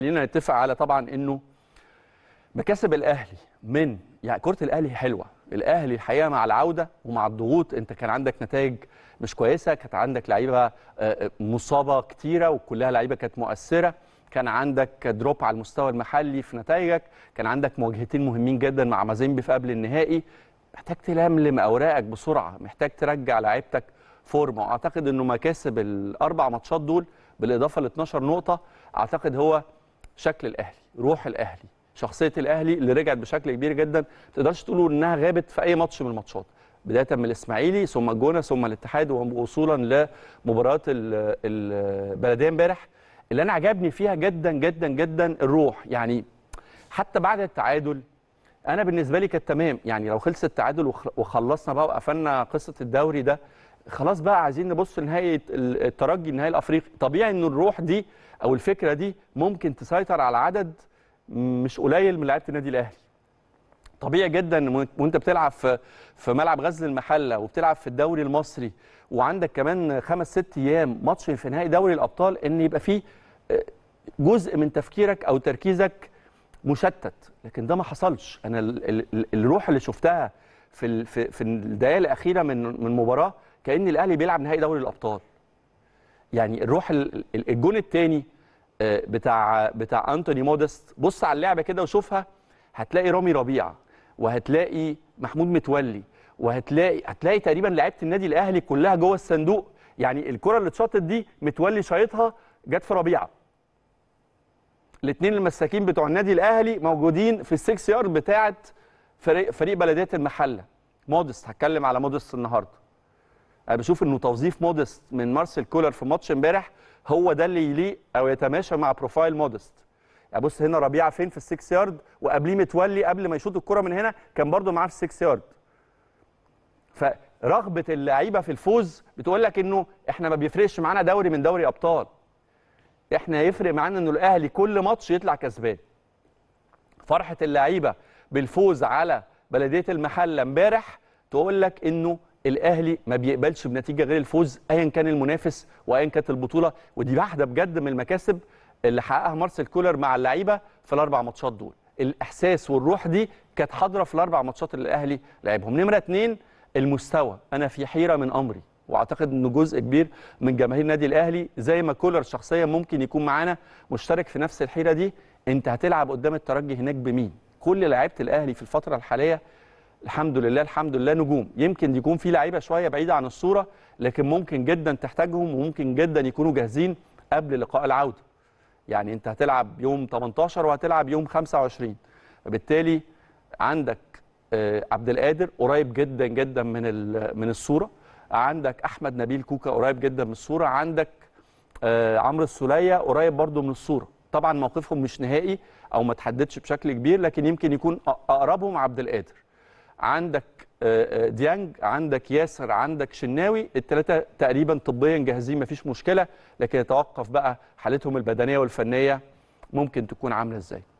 خلينا نتفق على طبعا انه مكاسب الاهلي من يعني كره الاهلي حلوه الاهلي الحقيقه مع العوده ومع الضغوط انت كان عندك نتائج مش كويسه كانت عندك لعيبه آه، آه، مصابه كتيره وكلها لعيبه كانت مؤثره كان عندك دروب على المستوى المحلي في نتائجك كان عندك مواجهتين مهمين جدا مع مازيمبي في قبل النهائي محتاج تلملم اوراقك بسرعه محتاج ترجع لعيبتك فورمه واعتقد انه مكاسب الاربع ماتشات دول بالاضافه ل 12 نقطه اعتقد هو شكل الاهلي روح الاهلي شخصيه الاهلي اللي رجعت بشكل كبير جدا ما تقدرش تقولوا انها غابت في اي ماتش من الماتشات بدايه من الاسماعيلي ثم الجونه ثم الاتحاد ووصولا لمباراه البلديه امبارح اللي انا عجبني فيها جدا جدا جدا الروح يعني حتى بعد التعادل انا بالنسبه لي كانت تمام يعني لو خلص التعادل وخلصنا بقى وقفلنا قصه الدوري ده خلاص بقى عايزين نبص لنهايه الترجي النهائي الافريقي طبيعي ان الروح دي او الفكره دي ممكن تسيطر على عدد مش قليل من لعيبه النادي الاهلي طبيعي جدا وانت بتلعب في في ملعب غزل المحله وبتلعب في الدوري المصري وعندك كمان خمس ست ايام ماتش في نهائي دوري الابطال ان يبقى فيه آه، جزء من تفكيرك او تركيزك مشتت لكن ده ما حصلش انا الروح اللي شفتها في في الدقائق الاخيره من من مباراه كان الاهلي بيلعب نهائي دوري الابطال يعني الروح الجون الثاني آه، بتاع بتاع انتوني مودست بص على اللعبه كده وشوفها هتلاقي رامي ربيعه وهتلاقي محمود متولي وهتلاقي هتلاقي تقريبا لعيبه النادي الاهلي كلها جوه الصندوق يعني الكره اللي اتشطت دي متولي شايطها جت في ربيعه الاثنين المساكين بتوع النادي الاهلي موجودين في السكس يارد بتاعه فريق فريق بلديه المحله مودست هتكلم على مودست النهارده انا بشوف انه توظيف مودست من مارسيل كولر في ماتش امبارح هو ده اللي يليق او يتماشى مع بروفايل مودست ابص يعني هنا ربيعه فين في السكس يارد وقبليه متولي قبل ما يشوط الكره من هنا كان برده معاه في السكس يارد فرغبه اللعيبه في الفوز بتقول لك انه احنا ما بيفرقش معانا دوري من دوري ابطال احنا يفرق معانا انه الاهلي كل ماتش يطلع كسبان فرحه اللعيبه بالفوز على بلديه المحله امبارح تقول لك انه الاهلي ما بيقبلش بنتيجه غير الفوز ايا كان المنافس وايا كانت البطوله ودي واحده بجد من المكاسب اللي حققها مارسيل كولر مع اللعيبه في الاربع ماتشات دول الاحساس والروح دي كانت حاضره في الاربع ماتشات اللي الاهلي لعبهم نمره اتنين المستوى انا في حيره من امري واعتقد ان جزء كبير من جماهير النادي الاهلي زي ما كولر شخصيا ممكن يكون معانا مشترك في نفس الحيره دي انت هتلعب قدام الترجي هناك بمين كل لعيبه الاهلي في الفتره الحاليه الحمد لله الحمد لله نجوم يمكن يكون في لعيبه شويه بعيده عن الصوره لكن ممكن جدا تحتاجهم وممكن جدا يكونوا جاهزين قبل لقاء العوده يعني انت هتلعب يوم 18 وهتلعب يوم 25 فبالتالي عندك آه، عبد القادر قريب جدا جدا من من الصوره عندك احمد نبيل كوكا قريب جدا من الصوره عندك آه، عمرو السوليه قريب برده من الصوره طبعا موقفهم مش نهائي او ما تحددش بشكل كبير لكن يمكن يكون اقربهم عبد القادر عندك آه، آه، ديانج عندك ياسر عندك شناوي الثلاثه تقريبا طبيا جاهزين مفيش مشكله لكن يتوقف بقى حالتهم البدنيه والفنيه ممكن تكون عامله ازاي